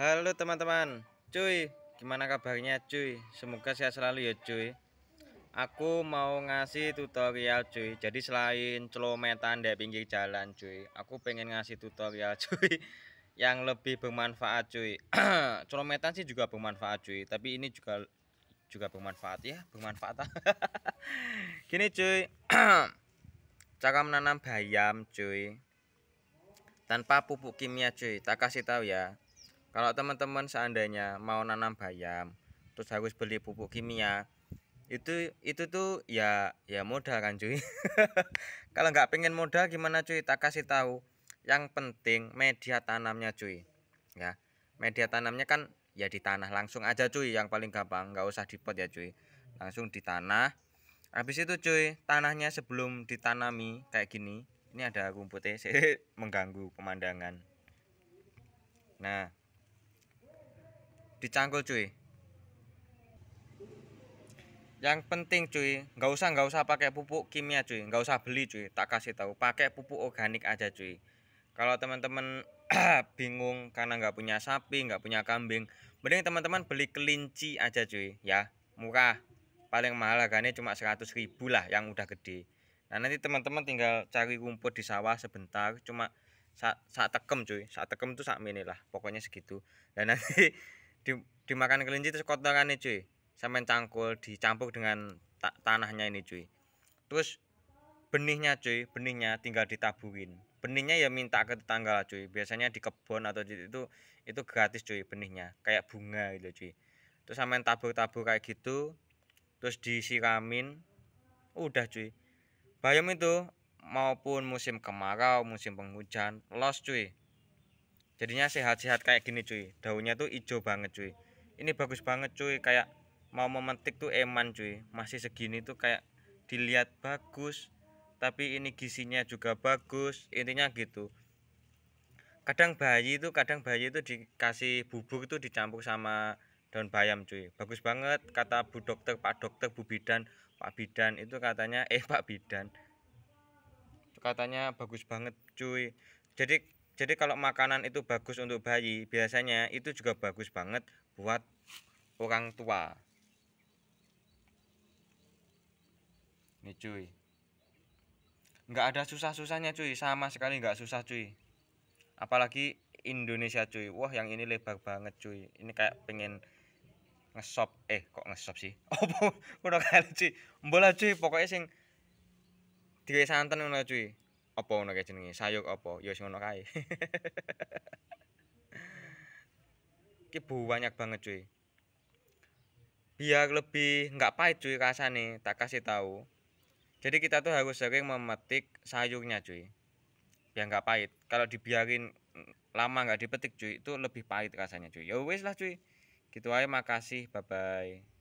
Halo teman-teman Cuy gimana kabarnya cuy Semoga sehat selalu ya cuy Aku mau ngasih tutorial cuy Jadi selain celometan di pinggir jalan cuy Aku pengen ngasih tutorial cuy Yang lebih bermanfaat cuy Celometan sih juga bermanfaat cuy Tapi ini juga juga bermanfaat ya Bermanfaat Gini cuy Cara menanam bayam cuy tanpa pupuk kimia cuy tak kasih tahu ya kalau teman-teman seandainya mau nanam bayam terus harus beli pupuk kimia itu itu tuh ya ya modal kan cuy kalau nggak pengen modal gimana cuy tak kasih tahu yang penting media tanamnya cuy ya media tanamnya kan ya di tanah langsung aja cuy yang paling gampang nggak usah di pot ya cuy langsung di tanah habis itu cuy tanahnya sebelum ditanami kayak gini ini ada rumputnya mengganggu pemandangan nah dicangkul cuy yang penting cuy nggak usah nggak usah pakai pupuk kimia cuy nggak usah beli cuy tak kasih tahu pakai pupuk organik aja cuy kalau teman-teman bingung karena nggak punya sapi nggak punya kambing mending teman-teman beli kelinci aja cuy ya murah paling mahal harganya cuma 100 ribu lah yang udah gede nah nanti teman-teman tinggal cari rumput di sawah sebentar cuma saat, saat tekem cuy saat tekem tuh saat mini lah pokoknya segitu dan nanti di, dimakan kelinci terus kotorannya cuy sampe cangkul dicampur dengan ta tanahnya ini cuy terus benihnya cuy benihnya tinggal ditaburin benihnya ya minta ke tetangga lah cuy biasanya di kebun atau di itu itu gratis cuy benihnya kayak bunga gitu cuy terus sampe tabur-tabur kayak gitu terus disiramin udah cuy bayam itu maupun musim kemarau musim penghujan los cuy jadinya sehat-sehat kayak gini cuy daunnya tuh hijau banget cuy ini bagus banget cuy kayak mau memetik tuh eman cuy masih segini tuh kayak dilihat bagus tapi ini gisinya juga bagus intinya gitu kadang bayi itu kadang bayi itu dikasih bubuk itu dicampur sama daun bayam cuy bagus banget kata bu dokter pak dokter bu bidan pak bidan itu katanya eh pak bidan katanya bagus banget cuy jadi jadi kalau makanan itu bagus untuk bayi, biasanya itu juga bagus banget buat orang tua. Nih cuy. Nggak ada susah-susahnya cuy, sama sekali nggak susah cuy. Apalagi Indonesia cuy. Wah, yang ini lebar banget cuy. Ini kayak pengen ngesop eh kok ngesop sih Oh, udah kali cuy mbola cuy pokoknya sing Dikai santan cuy apa ngono kae jenenge sayuk apa ya sing ngono kae iki banyak banget cuy biar lebih nggak pahit cuy rasane tak kasih tahu jadi kita tuh harus sering memetik sayurnya cuy biar nggak pahit kalau dibiarin lama nggak dipetik cuy itu lebih pahit rasanya cuy ya wes lah cuy gitu aja makasih bye bye